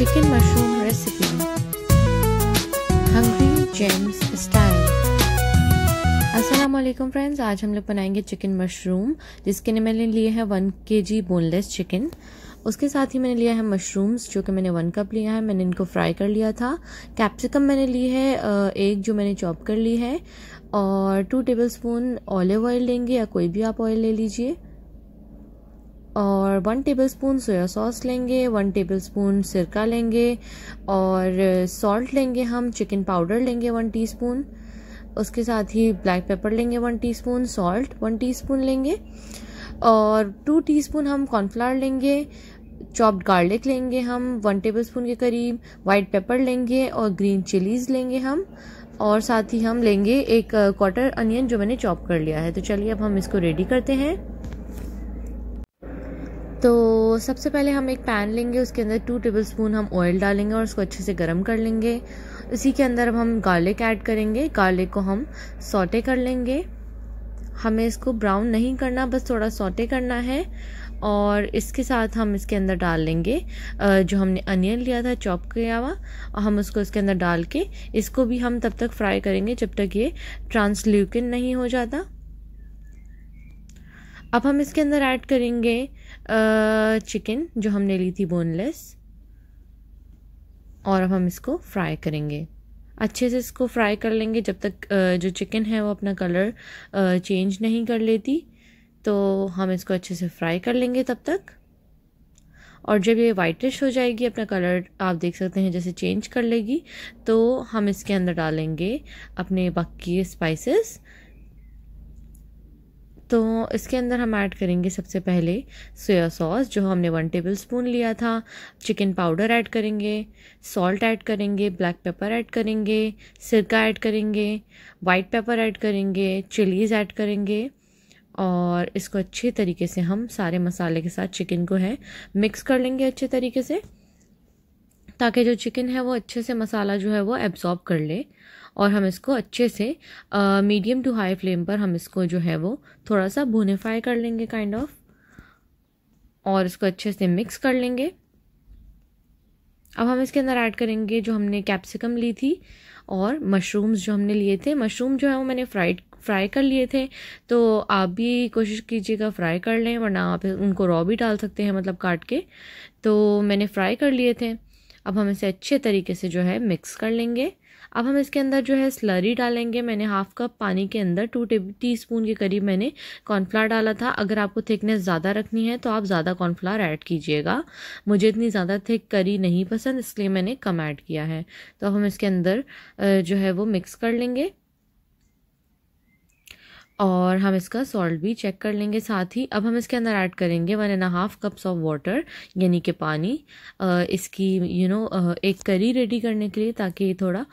chicken mushroom recipe Hungry Gems Style Aslam friends आज हम लोग बनाएंगे चिकन मशरूम जिसके लिए मैंने लिए है वन के जी बोनलेस चिकन उसके साथ ही मैंने लिया है मशरूम्स जो कि मैंने वन कप लिया है मैंने इनको फ्राई कर लिया था कैप्सिकम मैंने ली है एक जो मैंने चॉप कर ली है और two tablespoon olive oil लेंगे या कोई भी आप ऑयल ले लीजिए और वन टेबलस्पून सोया सॉस लेंगे वन टेबलस्पून सिरका लेंगे और सॉल्ट लेंगे हम चिकन पाउडर लेंगे वन टीस्पून उसके साथ ही ब्लैक पेपर लेंगे one teaspoon salt one teaspoon लेंगे और टू टीस्पून हम कॉर्नफ्लावर लेंगे चॉप्ड गार्लिक लेंगे हम वन टेबलस्पून के करीब वाइट पेपर लेंगे और ग्रीन चिलीज़ लेंगे हम और साथ ही हम लेंगे एक क्वार्टर अनियन जो मैंने चॉप कर लिया है तो चलिए अब हम इसको रेडी करते हैं तो सबसे पहले हम एक पैन लेंगे उसके अंदर टू टेबल स्पून हम ऑयल डालेंगे और उसको अच्छे से गर्म कर लेंगे इसी के अंदर अब हम गार्लिक ऐड करेंगे गार्लिक को हम सौटे कर लेंगे हमें इसको ब्राउन नहीं करना बस थोड़ा सौटे करना है और इसके साथ हम इसके अंदर डाल लेंगे जो हमने अनियन लिया था चॉप किया हुआ और हम उसको इसके अंदर डाल के इसको भी हम तब तक फ्राई करेंगे जब तक ये ट्रांसल्यूकिन नहीं हो जाता अब हम इसके अंदर ऐड करेंगे चिकन जो हमने ली थी बोनलेस और अब हम इसको फ्राई करेंगे अच्छे से इसको फ्राई कर लेंगे जब तक जो चिकन है वो अपना कलर चेंज नहीं कर लेती तो हम इसको अच्छे से फ्राई कर लेंगे तब तक और जब ये वाइटिश हो जाएगी अपना कलर आप देख सकते हैं जैसे चेंज कर लेगी तो हम इसके अंदर डालेंगे अपने बाकी स्पाइसेस तो इसके अंदर हम ऐड करेंगे सबसे पहले सोया सॉस जो हमने वन टेबल स्पून लिया था चिकन पाउडर ऐड करेंगे सॉल्ट ऐड करेंगे ब्लैक पेपर ऐड करेंगे सिरका ऐड करेंगे वाइट पेपर ऐड करेंगे चिलीज़ ऐड करेंगे और इसको अच्छे तरीके से हम सारे मसाले के साथ चिकन को है मिक्स कर लेंगे अच्छे तरीके से ताकि जो चिकन है वो अच्छे से मसाला जो है वो एब्ज़ॉर्ब कर ले और हम इसको अच्छे से मीडियम टू हाई फ्लेम पर हम इसको जो है वो थोड़ा सा भुनेफाई कर लेंगे काइंड kind ऑफ of, और इसको अच्छे से मिक्स कर लेंगे अब हम इसके अंदर ऐड करेंगे जो हमने कैप्सिकम ली थी और मशरूम्स जो हमने लिए थे मशरूम जो है वो मैंने फ्राइड फ्राई कर लिए थे तो आप भी कोशिश कीजिएगा फ्राई कर लें वरना आप उनको रॉ भी डाल सकते हैं मतलब काट के तो मैंने फ्राई कर लिए थे अब हम इसे अच्छे तरीके से जो है मिक्स कर लेंगे अब हम इसके अंदर जो है स्लरी डालेंगे मैंने हाफ कप पानी के अंदर टू टी स्पून के करीब मैंने कॉर्नफ्लावर डाला था अगर आपको थिकनेस ज़्यादा रखनी है तो आप ज़्यादा कॉर्नफ्लावर ऐड कीजिएगा मुझे इतनी ज़्यादा थिक करी नहीं पसंद इसलिए मैंने कम ऐड किया है तो अब हम इसके अंदर जो है वो मिक्स कर लेंगे और हम इसका सॉल्ट भी चेक कर लेंगे साथ ही अब हम इसके अंदर ऐड करेंगे one and half cups of water यानी कि पानी इसकी यू you नो know, एक करी रेडी करने के लिए ताकि थोड़ा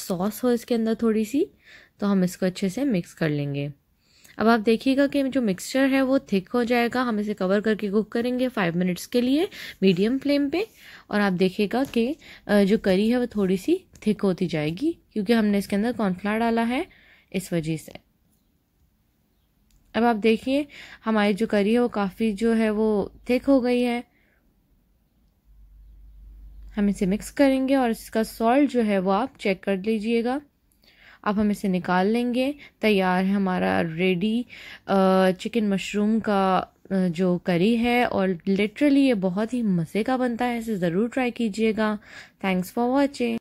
सॉस हो इसके अंदर थोड़ी सी तो हम इसको अच्छे से मिक्स कर लेंगे अब आप देखिएगा कि जो मिक्सचर है वो थिक हो जाएगा हम इसे कवर करके कुक करेंगे फाइव मिनट्स के लिए मीडियम फ्लेम पे और आप देखिएगा कि जो करी है वो थोड़ी सी थिक होती जाएगी क्योंकि हमने इसके अंदर कॉर्नफ्लावर डाला है इस वजह से अब आप देखिए हमारी जो करी है वो काफ़ी जो है वो थिक हो गई है हम इसे मिक्स करेंगे और इसका सॉल्ट जो है वो आप चेक कर लीजिएगा अब हम इसे निकाल लेंगे तैयार है हमारा रेडी चिकन मशरूम का जो करी है और लिटरली ये बहुत ही मज़े का बनता है इसे ज़रूर ट्राई कीजिएगा थैंक्स फॉर वॉचिंग